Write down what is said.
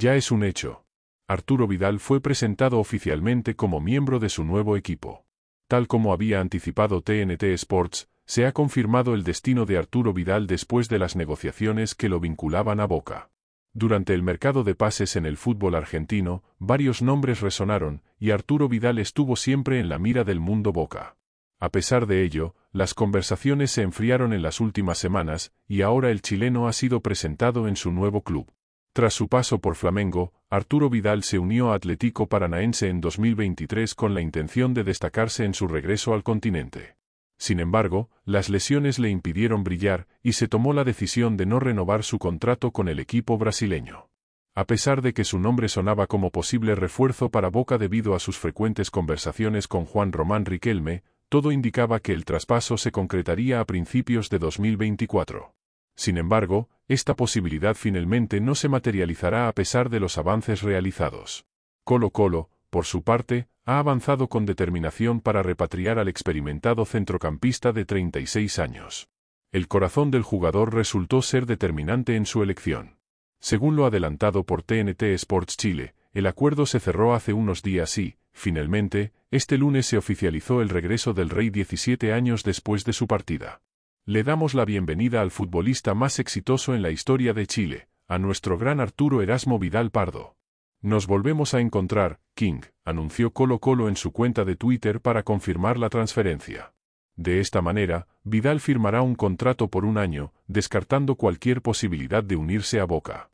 Ya es un hecho. Arturo Vidal fue presentado oficialmente como miembro de su nuevo equipo. Tal como había anticipado TNT Sports, se ha confirmado el destino de Arturo Vidal después de las negociaciones que lo vinculaban a Boca. Durante el mercado de pases en el fútbol argentino, varios nombres resonaron, y Arturo Vidal estuvo siempre en la mira del mundo Boca. A pesar de ello, las conversaciones se enfriaron en las últimas semanas, y ahora el chileno ha sido presentado en su nuevo club. Tras su paso por Flamengo, Arturo Vidal se unió a Atlético Paranaense en 2023 con la intención de destacarse en su regreso al continente. Sin embargo, las lesiones le impidieron brillar y se tomó la decisión de no renovar su contrato con el equipo brasileño. A pesar de que su nombre sonaba como posible refuerzo para Boca debido a sus frecuentes conversaciones con Juan Román Riquelme, todo indicaba que el traspaso se concretaría a principios de 2024. Sin embargo, esta posibilidad finalmente no se materializará a pesar de los avances realizados. Colo Colo, por su parte, ha avanzado con determinación para repatriar al experimentado centrocampista de 36 años. El corazón del jugador resultó ser determinante en su elección. Según lo adelantado por TNT Sports Chile, el acuerdo se cerró hace unos días y, finalmente, este lunes se oficializó el regreso del Rey 17 años después de su partida le damos la bienvenida al futbolista más exitoso en la historia de Chile, a nuestro gran Arturo Erasmo Vidal Pardo. Nos volvemos a encontrar, King, anunció Colo Colo en su cuenta de Twitter para confirmar la transferencia. De esta manera, Vidal firmará un contrato por un año, descartando cualquier posibilidad de unirse a Boca.